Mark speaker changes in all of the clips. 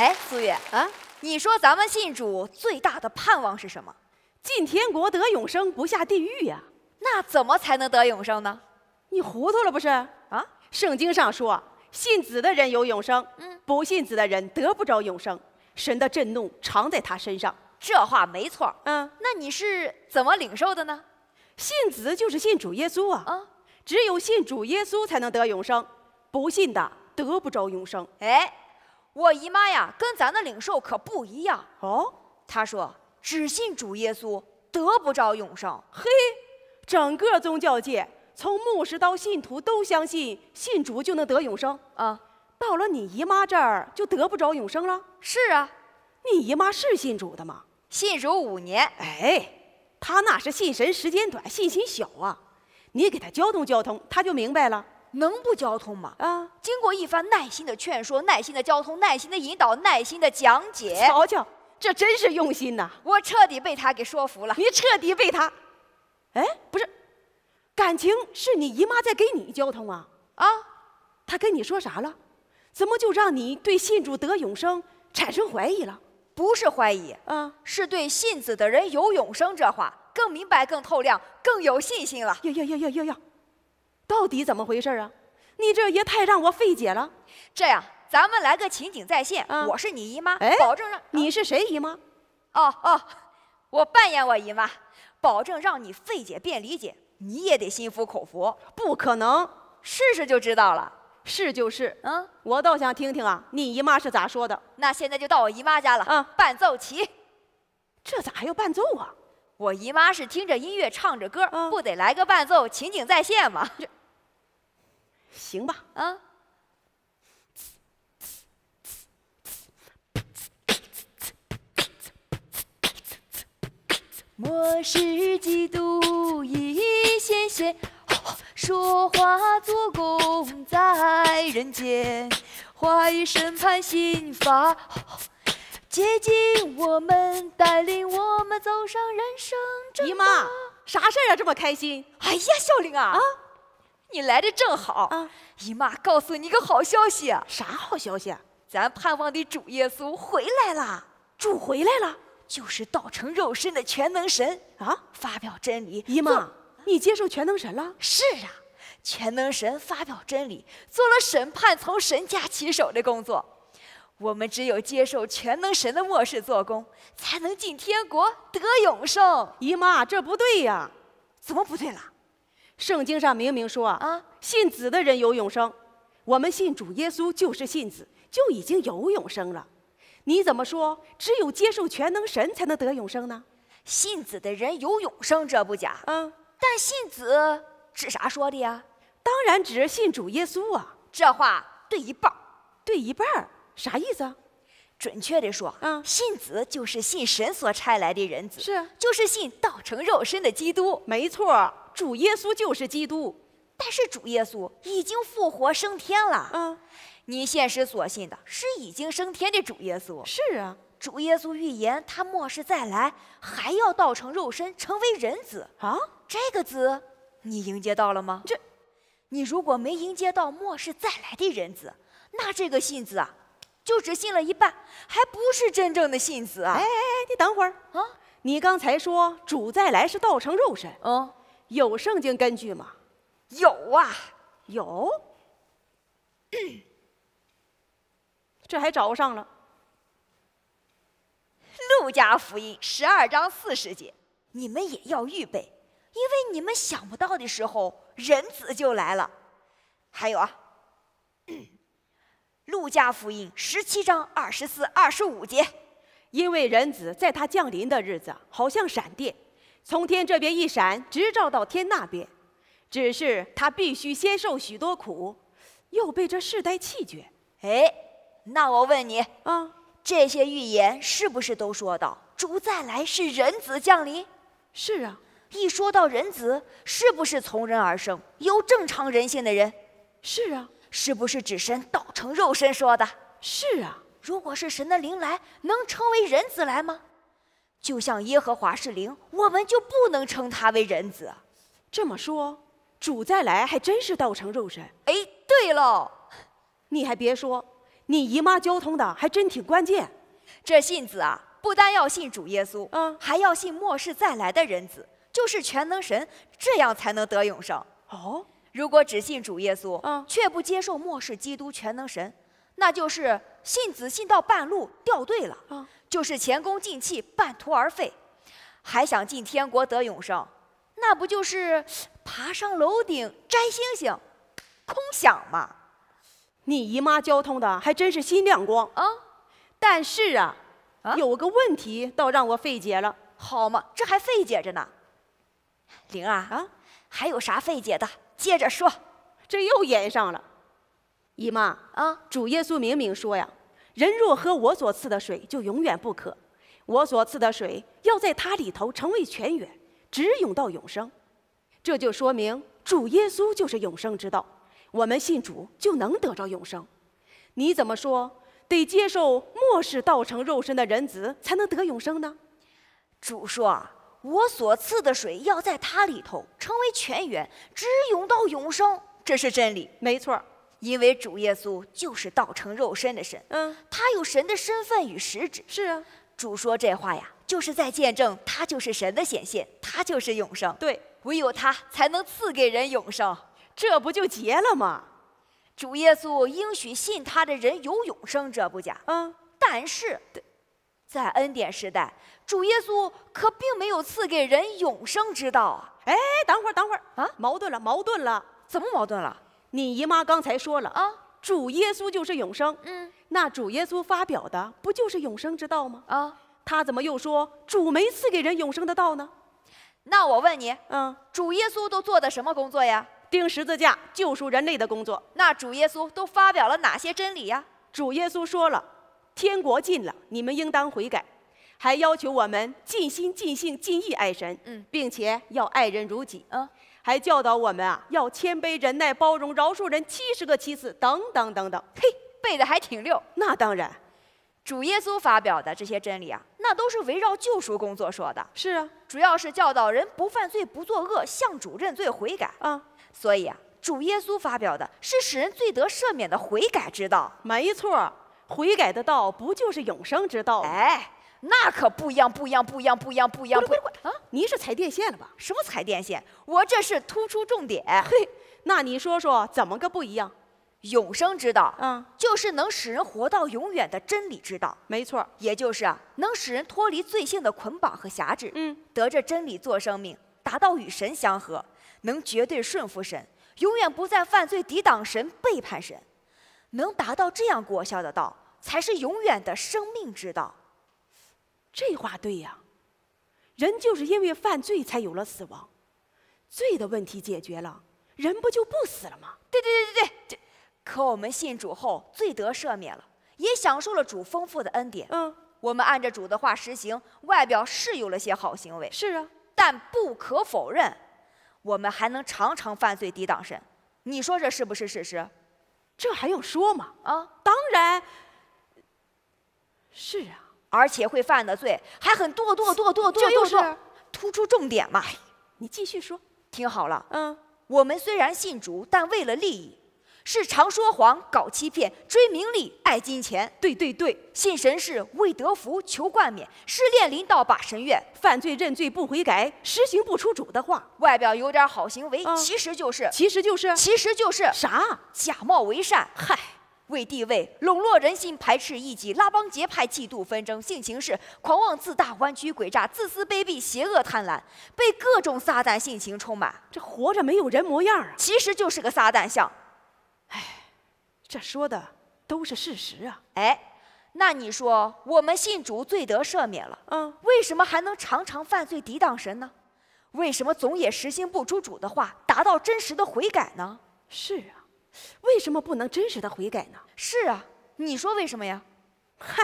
Speaker 1: 哎，苏月啊，你说咱们信主最大的盼望是什么？进天国得永生，不下地狱呀。那怎么才能得永生呢？你糊涂了不是？啊，圣经上说，信子的人有永生。嗯，不信子的人得不着永生。神的震怒常在他身上，这话没错。嗯，那你是怎么领受的呢？信子就是信主耶稣啊。啊，只有信主耶稣才能得永生，不信的得不着永生。哎。我姨妈呀，跟咱的领受可不一样哦。她说：“只信主耶稣，得不着永生。”嘿，整个宗教界，从牧师到信徒都相信，信主就能得永生啊。到了你姨妈这儿，就得不着永生了。是啊，你姨妈是信主的吗？信主五年。哎，她那是信神时间短，信心小啊。你给她交通交通，她就明白了。能不交通吗？啊！经过一番耐心的劝说、耐心的交通、耐心的引导、耐心的讲解，瞧瞧，这真是用心呐！我彻底被他给说服了。你彻底被他，哎，不是，感情是你姨妈在给你交通啊？啊，她跟你说啥了？怎么就让你对信主得永生产生怀疑了？不是怀疑啊，是对信子的人有永生这话更明白、更透亮、更有信心了。呀呀呀呀呀呀！到底怎么回事啊？你这也太让我费解了。这样，咱们来个情景再现。我是你姨妈，保证让你是谁姨妈？哦哦，我扮演我姨妈，保证让你费解变理解，你也得心服口服。不可能，试试就知道了。是就是，嗯，我倒想听听啊，你姨妈是咋说的？那现在就到我姨妈家了。嗯，伴奏起。这咋还要伴奏啊？我姨妈是听着音乐唱着歌，不得来个伴奏情景再现吗？行吧，啊！我是基督一线线，说话做工在人间，话语审判刑罚，接近我们，带领我们走上人生。姨妈，啥事儿啊，这么开心？哎呀，小玲啊，啊！来的正好啊！姨妈，告诉你个好消息，啥好消息？咱盼望的主耶稣回来了。主回来了，就是道成肉身的全能神啊！发表真理，姨妈，你接受全能神了？是啊，全能神发表真理，做了审判从神家起手的工作。我们只有接受全能神的末世做工，才能进天国得永寿。姨妈，这不对呀，怎么不对了？圣经上明明说啊啊，信子的人有永生，我们信主耶稣就是信子，就已经有永生了。你怎么说只有接受全能神才能得永生呢？信子的人有永生，这不假。嗯，但信子指啥说的呀？当然指信主耶稣啊。这话对一半儿，对一半儿，啥意思？准确的说，嗯，信子就是信神所差来的人子，是就是信道成肉身的基督。没错。主耶稣就是基督，但是主耶稣已经复活升天了。嗯，你现实所信的是已经升天的主耶稣。是啊，主耶稣预言他末世再来还要道成肉身，成为人子啊。这个子，你迎接到了吗？这，你如果没迎接到末世再来的人子，那这个信子啊，就只信了一半，还不是真正的信子啊。哎哎哎，你等会儿啊，你刚才说主再来是道成肉身，嗯。有圣经根据吗？有啊，有。这还不上了。路加福音十二章四十节，你们也要预备，因为你们想不到的时候，人子就来了。还有啊，路加福音十七章二十四、二十五节，因为人子在他降临的日子，好像闪电。从天这边一闪，直照到天那边。只是他必须先受许多苦，又被这世代弃绝。哎，那我问你啊，这些预言是不是都说到主再来是人子降临？是啊。一说到人子，是不是从人而生，由正常人性的人？是啊。是不是指神道成肉身说的？是啊。如果是神的灵来，能称为人子来吗？就像耶和华是灵，我们就不能称他为人子。这么说，主再来还真是道成肉身。哎，对喽，你还别说，你姨妈交通的还真挺关键。这信子啊，不单要信主耶稣，嗯，还要信末世再来的人子，就是全能神，这样才能得永生。哦，如果只信主耶稣，嗯，却不接受末世基督全能神，那就是信子信到半路掉队了。嗯。就是前功尽弃、半途而废，还想进天国得永生，那不就是爬上楼顶摘星星，空想吗？你姨妈交通的还真是心亮光啊！但是啊，有个问题倒让我费解了，好嘛，这还费解着呢。玲儿啊，还有啥费解的？接着说，这又引上了，姨妈啊，主耶稣明明说呀。人若喝我所赐的水，就永远不渴。我所赐的水，要在他里头成为泉源，直涌到永生。这就说明主耶稣就是永生之道。我们信主就能得着永生。你怎么说得接受末世道成肉身的人子才能得永生呢？主说啊，我所赐的水要在他里头成为泉源，直涌到永生。这是真理，没错儿。因为主耶稣就是道成肉身的神，嗯，他有神的身份与实质。是啊，主说这话呀，就是在见证他就是神的显现，他就是永生。对，唯有他才能赐给人永生，这不就结了吗？主耶稣应许信他的人有永生，这不假。嗯，但是，在恩典时代，主耶稣可并没有赐给人永生之道啊。哎，等会儿，等会儿，啊，矛盾了，矛盾了，怎么矛盾了？你姨妈刚才说了啊，主耶稣就是永生。嗯，那主耶稣发表的不就是永生之道吗？啊，他怎么又说主没赐给人永生的道呢？那我问你，嗯，主耶稣都做的什么工作呀？钉十字架、救赎人类的工作。那主耶稣都发表了哪些真理呀？主耶稣说了，天国近了，你们应当悔改，还要求我们尽心、尽性、尽意爱神，并且要爱人如己啊。还教导我们啊，要谦卑、忍耐、包容、饶恕人，七十个七次，等等等等。嘿，背的还挺溜。那当然，主耶稣发表的这些真理啊，那都是围绕救赎工作说的。是啊，主要是教导人不犯罪、不作恶，向主认罪悔改。啊，所以啊，主耶稣发表的是使人罪得赦免的悔改之道。没错，悔改的道不就是永生之道？哎。那可不一样，不一样，不一样，不一样，不一样！啊，您是踩电线了吧？什么踩电线？我这是突出重点。嘿，那你说说怎么个不一样？永生之道，嗯，就是能使人活到永远的真理之道。没错，也就是啊，能使人脱离罪性的捆绑和辖制。嗯，得着真理做生命，达到与神相合，能绝对顺服神，永远不再犯罪、抵挡神、背叛神，能达到这样果效的道，才是永远的生命之道。这话对呀，人就是因为犯罪才有了死亡，罪的问题解决了，人不就不死了吗？对对对对对。可我们信主后，罪得赦免了，也享受了主丰富的恩典。嗯。我们按着主的话实行，外表是有了些好行为。是啊。但不可否认，我们还能常常犯罪抵挡神，你说这是不是事实？这还用说吗？啊。当然。是啊。而且会犯的罪还很多，多，多，多，多，这又是突出重点嘛？你继续说，听好了。嗯，我们虽然信主，但为了利益，是常说谎、搞欺骗、追名利、爱金钱。对，对，对，信神是为得福、求冠冕、失恋临到把神怨、犯罪认罪不悔改、实行不出主的话。外表有点好行为，其实就是，其实就是，其实就是啥？假冒为善。嗨。为地位笼络人心，排斥异己，拉帮结派，嫉妒纷争，性情是狂妄自大、弯曲诡诈、自私卑鄙、邪恶贪婪，被各种撒旦性情充满。这活着没有人模样啊，其实就是个撒旦像。哎，这说的都是事实啊。哎，那你说我们信主罪得赦免了，嗯，为什么还能常常犯罪抵挡神呢？为什么总也实行不出主的话，达到真实的悔改呢？是啊。为什么不能真实的悔改呢？是啊，你说为什么呀？嗨，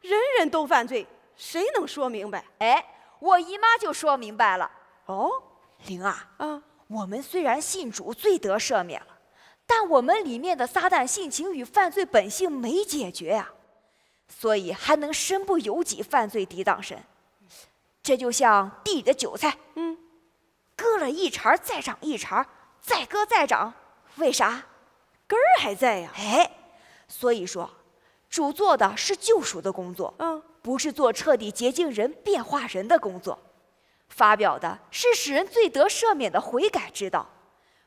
Speaker 1: 人人都犯罪，谁能说明白？哎，我姨妈就说明白了。哦，灵啊，啊，我们虽然信主，罪得赦免了，但我们里面的撒旦性情与犯罪本性没解决呀，所以还能身不由己犯罪抵挡神。这就像地里的韭菜，嗯，割了一茬再长一茬，再割再长，为啥？根儿还在呀，哎，所以说，主做的是救赎的工作，嗯，不是做彻底洁净人、变化人的工作；发表的是使人罪得赦免的悔改之道，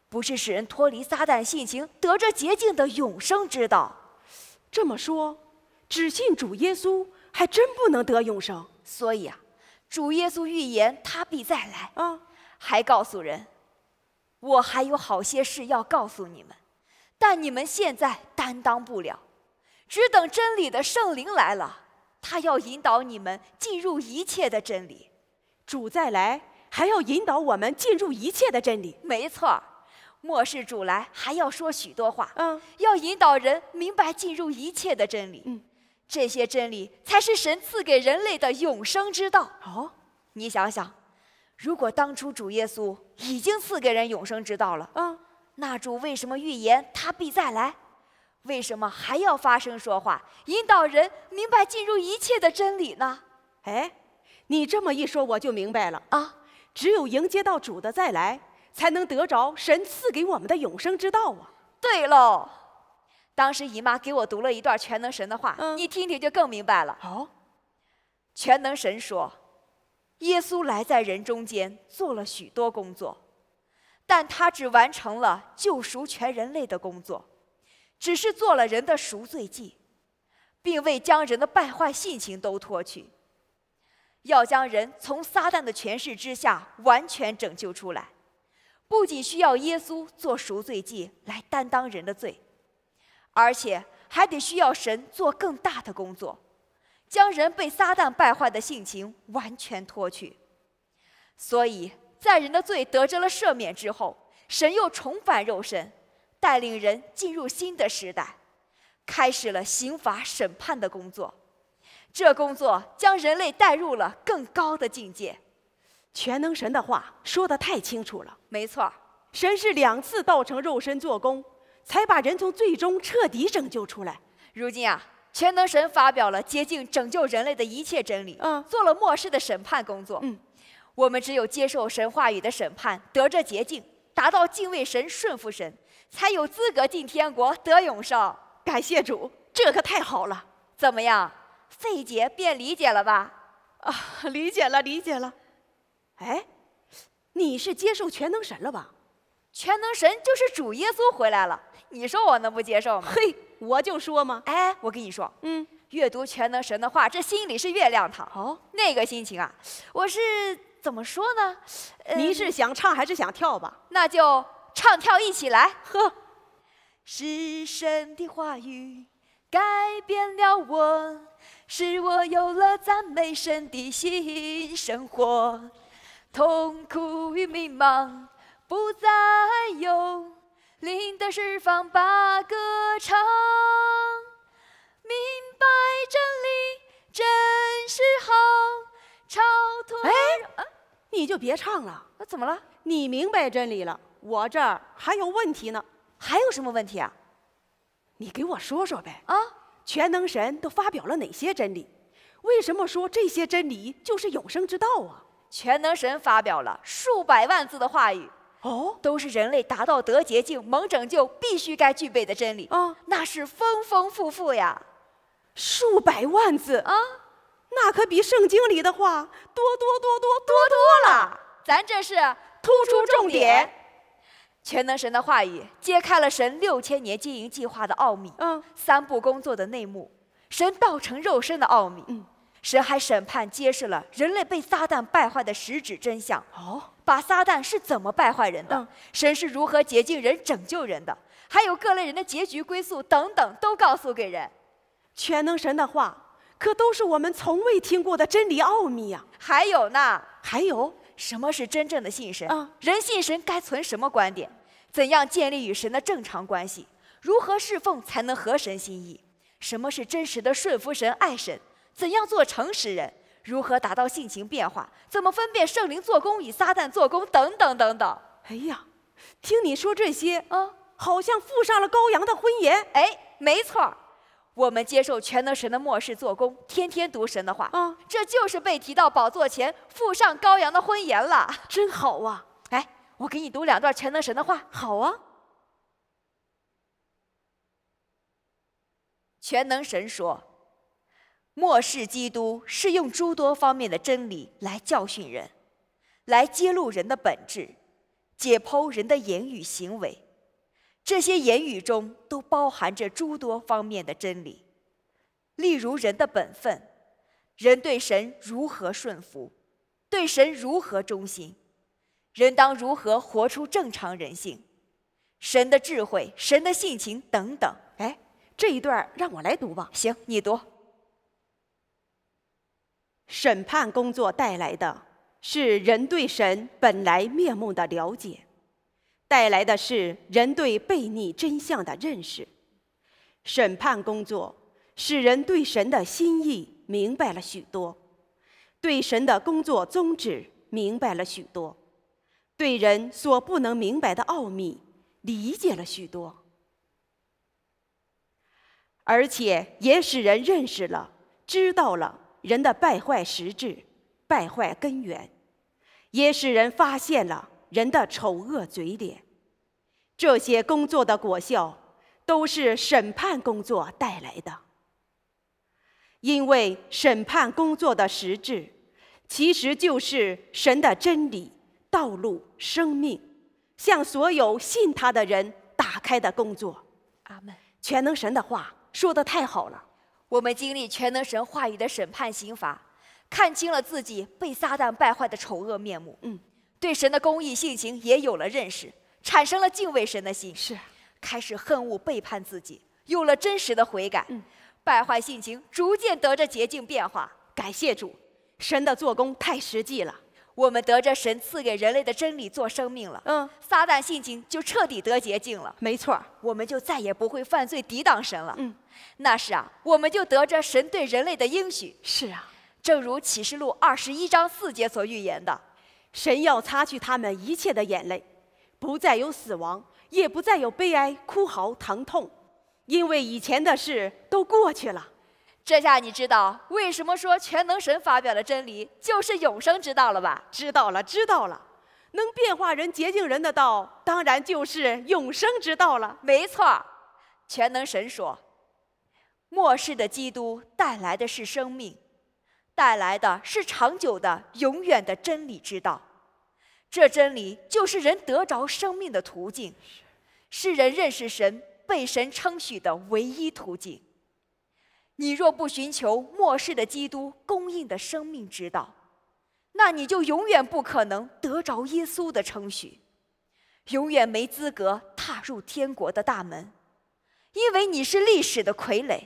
Speaker 1: 不是使人脱离撒旦性情、得着洁净的永生之道。这么说，只信主耶稣还真不能得永生。所以啊，主耶稣预言他必再来，啊，还告诉人，我还有好些事要告诉你们。但你们现在担当不了，只等真理的圣灵来了，他要引导你们进入一切的真理。主再来还要引导我们进入一切的真理。没错，末世主来还要说许多话，嗯，要引导人明白进入一切的真理。嗯，这些真理才是神赐给人类的永生之道。哦，你想想，如果当初主耶稣已经赐给人永生之道了，嗯。那主为什么预言他必再来？为什么还要发声说话，引导人明白进入一切的真理呢？哎，你这么一说，我就明白了啊！只有迎接到主的再来，才能得着神赐给我们的永生之道啊！对喽，当时姨妈给我读了一段全能神的话，你听听就更明白了。哦，全能神说，耶稣来在人中间做了许多工作。但他只完成了救赎全人类的工作，只是做了人的赎罪祭，并未将人的败坏性情都脱去。要将人从撒旦的权势之下完全拯救出来，不仅需要耶稣做赎罪祭来担当人的罪，而且还得需要神做更大的工作，将人被撒旦败坏的性情完全脱去。所以。在人的罪得着了赦免之后，神又重返肉身，带领人进入新的时代，开始了刑罚审判的工作。这工作将人类带入了更高的境界。全能神的话说的太清楚了。没错，神是两次道成肉身做工，才把人从最终彻底拯救出来。如今啊，全能神发表了接近拯救人类的一切真理，嗯，做了末世的审判工作，嗯。我们只有接受神话语的审判，得这洁净，达到敬畏神、顺服神，才有资格进天国得永生。感谢主，这可太好了！怎么样，费解便理解了吧？啊，理解了，理解了。哎，你是接受全能神了吧？全能神就是主耶稣回来了，你说我能不接受吗？嘿，我就说嘛。哎，我跟你说，嗯，阅读全能神的话，这心里是越亮堂。哦，那个心情啊，我是。怎么说呢？你是想唱还是想跳吧？那就唱跳一起来。呵，是神的话语改变了我，使我有了赞美神的新生活。痛苦与迷茫不再有，灵的释放把歌唱。明白真理真是好，超脱。你就别唱了，那怎么了？你明白真理了，我这儿还有问题呢。还有什么问题啊？你给我说说呗啊！全能神都发表了哪些真理？为什么说这些真理就是永生之道啊？全能神发表了数百万字的话语，哦，都是人类达到得洁净、蒙拯救必须该具备的真理啊，那是丰丰富富呀，数百万字啊。那可比圣经里的话多多多多多多了！咱这是突出重点。全能神的话语揭开了神六千年经营计划的奥秘，嗯，三步工作的内幕，神道成肉身的奥秘，嗯，神还审判揭示了人类被撒旦败坏的实质真相，哦，把撒旦是怎么败坏人的，神是如何洁净人、拯救人的，还有各类人的结局归宿等等，都告诉给人。全能神的话。可都是我们从未听过的真理奥秘呀！还有呢？还有什么是真正的信神？啊，人信神该存什么观点？怎样建立与神的正常关系？如何侍奉才能合神心意？什么是真实的顺服神、爱神？怎样做诚实人？如何达到性情变化？怎么分辨圣灵做工与撒旦做工？等等等等。哎呀，听你说这些，啊，好像附上了羔羊的婚言。哎，没错儿。我们接受全能神的末世做工，天天读神的话，嗯，这就是被提到宝座前，附上羔羊的婚言了。真好啊！哎，我给你读两段全能神的话，好啊。全能神说，末世基督是用诸多方面的真理来教训人，来揭露人的本质，解剖人的言语行为。这些言语中都包含着诸多方面的真理，例如人的本分，人对神如何顺服，对神如何忠心，人当如何活出正常人性，神的智慧，神的性情等等。哎，这一段让我来读吧。行，你读。审判工作带来的是人对神本来面目的了解。带来的是人对悖逆真相的认识，审判工作使人对神的心意明白了许多，对神的工作宗旨明白了许多，对人所不能明白的奥秘理解了许多，而且也使人认识了、知道了人的败坏实质、败坏根源，也使人发现了。人的丑恶嘴脸，这些工作的果效都是审判工作带来的，因为审判工作的实质，其实就是神的真理、道路、生命，向所有信他的人打开的工作。阿门。全能神的话说的太好了，我们经历全能神话语的审判刑罚，看清了自己被撒旦败坏的丑恶面目。嗯。对神的公义性情也有了认识，产生了敬畏神的心，是开始恨恶背叛自己，有了真实的悔改，嗯，败坏性情逐渐得着洁净变化。感谢主，神的做工太实际了，我们得着神赐给人类的真理做生命了。嗯，撒旦性情就彻底得洁净了。没错，我们就再也不会犯罪抵挡神了。嗯，那时啊，我们就得着神对人类的应许。是啊，正如启示录二十一章四节所预言的。神要擦去他们一切的眼泪，不再有死亡，也不再有悲哀、哭嚎、疼痛，因为以前的事都过去了。这下你知道为什么说全能神发表了真理就是永生之道了吧？知道了，知道了。能变化人、洁净人的道，当然就是永生之道了。没错，全能神说，末世的基督带来的是生命，带来的是长久的、永远的真理之道。这真理就是人得着生命的途径，是人认识神、被神称许的唯一途径。你若不寻求末世的基督供应的生命之道，那你就永远不可能得着耶稣的称许，永远没资格踏入天国的大门，因为你是历史的傀儡，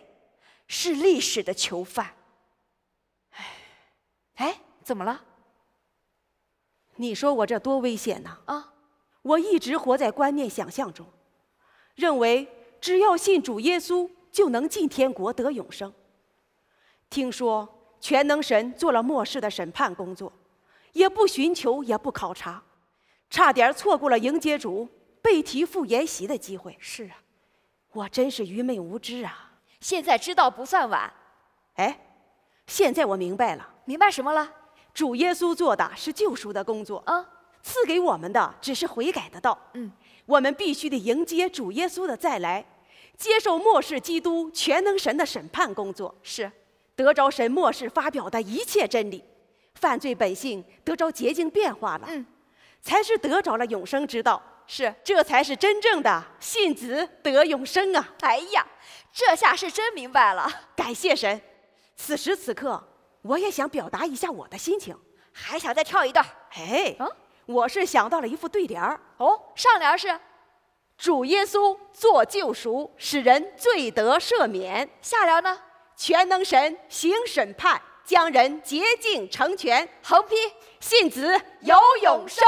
Speaker 1: 是历史的囚犯。哎，怎么了？你说我这多危险呐！啊，我一直活在观念想象中，认为只要信主耶稣就能进天国得永生。听说全能神做了末世的审判工作，也不寻求也不考察，差点错过了迎接主被提赴筵席的机会。是啊，我真是愚昧无知啊！现在知道不算晚。哎，现在我明白了。明白什么了？主耶稣做的是救赎的工作啊，赐给我们的只是悔改的道。嗯，我们必须得迎接主耶稣的再来，接受末世基督全能神的审判工作。是，得着神末世发表的一切真理，犯罪本性得着洁净变化了，才是得着了永生之道。是，这才是真正的信子得永生啊！哎呀，这下是真明白了。感谢神，此时此刻。我也想表达一下我的心情，还想再跳一段。哎，我是想到了一副对联儿哦，上联是“主耶稣做救赎，使人罪得赦免”，下联呢，“全能神行审判，将人洁净成全”。横批：“信子有永生。”